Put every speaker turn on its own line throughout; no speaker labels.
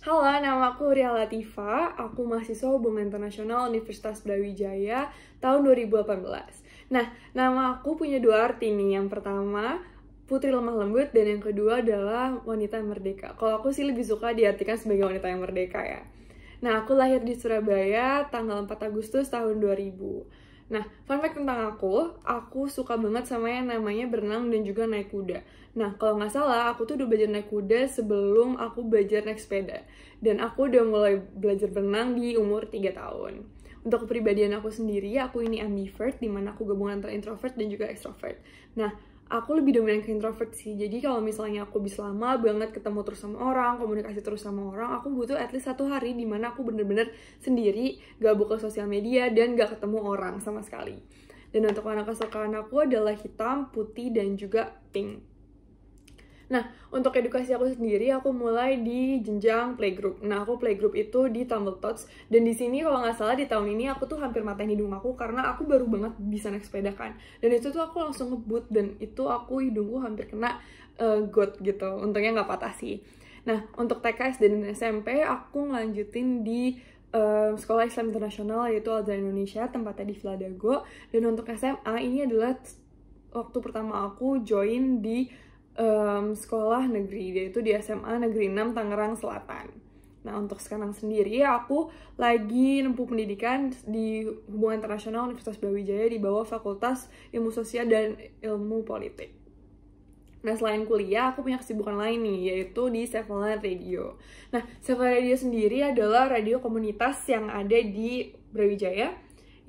Halo, nama aku Ria Latifa. Aku mahasiswa Hubungan Internasional Universitas Brawijaya tahun 2018. Nah, nama aku punya dua arti nih. Yang pertama, putri lemah lembut dan yang kedua adalah wanita yang merdeka. Kalau aku sih lebih suka diartikan sebagai wanita yang merdeka ya. Nah, aku lahir di Surabaya tanggal 4 Agustus tahun 2000. Nah, fun fact tentang aku, aku suka banget sama yang namanya berenang dan juga naik kuda. Nah, kalau nggak salah, aku tuh udah belajar naik kuda sebelum aku belajar naik sepeda. Dan aku udah mulai belajar berenang di umur 3 tahun. Untuk kepribadian aku sendiri, aku ini ambivert, dimana aku gabungan antara introvert dan juga extrovert. Nah, aku lebih dominan ke introvert sih jadi kalau misalnya aku bisa lama banget ketemu terus sama orang komunikasi terus sama orang aku butuh at least satu hari dimana aku bener-bener sendiri gak buka sosial media dan gak ketemu orang sama sekali dan untuk warna kesukaan aku adalah hitam, putih, dan juga pink Nah, untuk edukasi aku sendiri, aku mulai di jenjang playgroup. Nah, aku playgroup itu di Tumble Tots. Dan di sini kalau nggak salah di tahun ini aku tuh hampir matain hidung aku karena aku baru banget bisa naik sepeda kan. Dan itu tuh aku langsung ngebut dan itu aku hidungku hampir kena uh, eh, got gitu. Untungnya nggak patah sih. Nah, untuk TKS dan SMP aku ngelanjutin di um, Sekolah Islam Internasional yaitu Alza Indonesia, tempatnya di Vladago. Dan untuk SMA ini adalah waktu pertama aku join di um, sekolah negeri yaitu di SMA Negeri 6 Tangerang Selatan nah untuk sekarang sendiri aku lagi nempuh pendidikan di hubungan internasional Universitas Brawijaya di bawah Fakultas Ilmu Sosial dan Ilmu Politik Nah, selain kuliah, aku punya kesibukan lain nih, yaitu di Seven Radio. Nah, Seven Radio sendiri adalah radio komunitas yang ada di Brawijaya,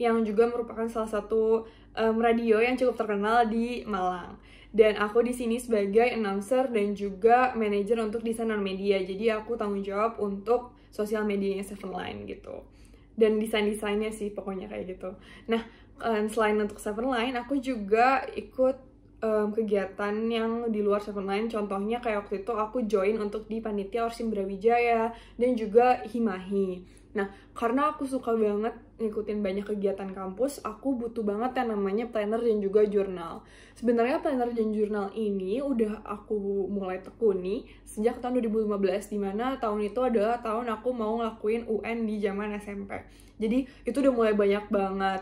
yang juga merupakan salah satu um, radio yang cukup terkenal di Malang. Dan aku di sini sebagai announcer dan juga manajer untuk desain dan media. Jadi aku tanggung jawab untuk sosial medianya Line gitu. Dan desain-desainnya sih pokoknya kayak gitu. Nah, um, selain untuk Seven Line aku juga ikut um, kegiatan yang di luar Seven Line Contohnya kayak waktu itu aku join untuk di Panitia Orsim Brawijaya dan juga Himahi. Nah, karena aku suka banget ngikutin banyak kegiatan kampus, aku butuh banget yang namanya planner dan juga jurnal. Sebenarnya planner dan jurnal ini udah aku mulai tekuni sejak tahun 2015, di mana tahun itu adalah tahun aku mau ngelakuin UN di zaman SMP. Jadi, itu udah mulai banyak banget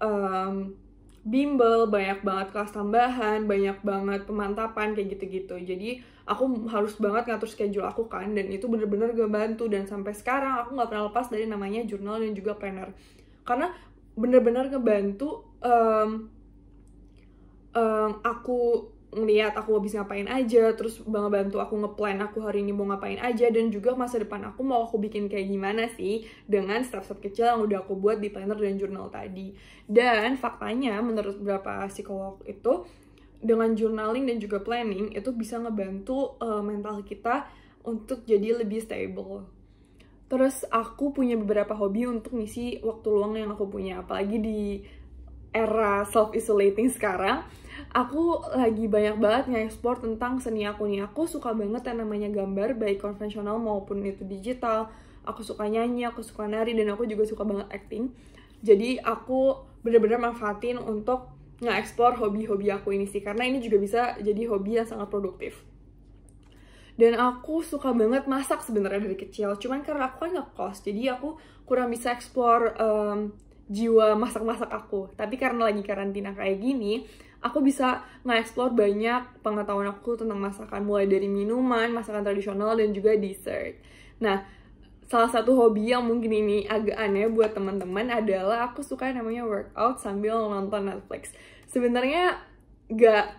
um, bimbel, banyak banget kelas tambahan, banyak banget pemantapan kayak gitu-gitu. Jadi aku harus banget ngatur schedule aku kan dan itu bener-bener gak bantu dan sampai sekarang aku nggak pernah lepas dari namanya jurnal dan juga planner karena bener-bener ngebantu um, um, aku ngeliat aku habis ngapain aja, terus bantu aku ngeplan aku hari ini mau ngapain aja, dan juga masa depan aku mau aku bikin kayak gimana sih dengan step-step kecil yang udah aku buat di planner dan jurnal tadi. Dan faktanya menurut beberapa psikolog itu, dengan journaling dan juga planning itu bisa ngebantu uh, mental kita untuk jadi lebih stable. Terus aku punya beberapa hobi untuk ngisi waktu luang yang aku punya, apalagi di era self isolating sekarang aku lagi banyak banget nge-explore tentang seni aku nih aku suka banget yang namanya gambar baik konvensional maupun itu digital aku suka nyanyi aku suka nari dan aku juga suka banget acting jadi aku bener-bener manfaatin untuk nge-explore hobi-hobi aku ini sih karena ini juga bisa jadi hobi yang sangat produktif dan aku suka banget masak sebenarnya dari kecil cuman karena aku kan ngekos jadi aku kurang bisa explore um, jiwa masak-masak aku. Tapi karena lagi karantina kayak gini, aku bisa nge-explore banyak pengetahuan aku tentang masakan mulai dari minuman, masakan tradisional dan juga dessert. Nah, salah satu hobi yang mungkin ini agak aneh buat teman-teman adalah aku suka namanya workout sambil nonton Netflix. Sebenarnya gak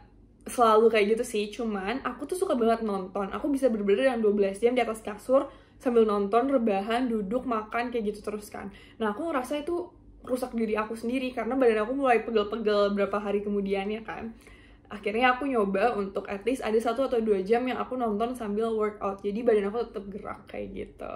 selalu kayak gitu sih, cuman aku tuh suka banget nonton. Aku bisa bener-bener yang 12 jam di atas kasur sambil nonton, rebahan, duduk, makan, kayak gitu terus kan. Nah, aku ngerasa itu rusak diri aku sendiri karena badan aku mulai pegel-pegel berapa hari kemudian ya kan akhirnya aku nyoba untuk at least ada satu atau dua jam yang aku nonton sambil workout jadi badan aku tetap gerak kayak gitu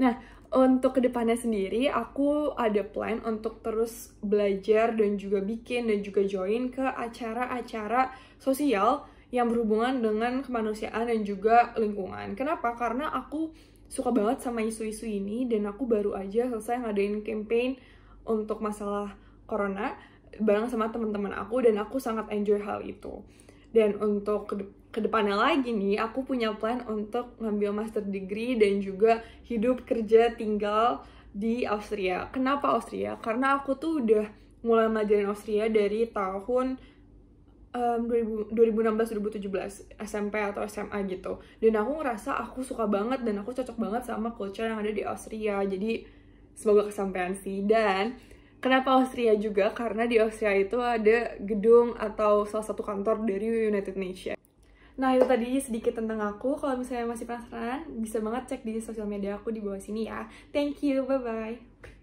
nah untuk kedepannya sendiri aku ada plan untuk terus belajar dan juga bikin dan juga join ke acara-acara sosial yang berhubungan dengan kemanusiaan dan juga lingkungan. Kenapa? Karena aku suka banget sama isu-isu ini dan aku baru aja selesai ngadain campaign untuk masalah corona bareng sama teman-teman aku dan aku sangat enjoy hal itu. Dan untuk kedepannya lagi nih, aku punya plan untuk ngambil master degree dan juga hidup kerja tinggal di Austria. Kenapa Austria? Karena aku tuh udah mulai majarin Austria dari tahun um, 2016-2017 SMP atau SMA gitu. Dan aku ngerasa aku suka banget dan aku cocok banget sama culture yang ada di Austria. Jadi semoga kesampaian sih dan kenapa Austria juga karena di Austria itu ada gedung atau salah satu kantor dari United Nations Nah itu tadi sedikit tentang aku, kalau misalnya masih penasaran bisa banget cek di sosial media aku di bawah sini ya. Thank you, bye-bye.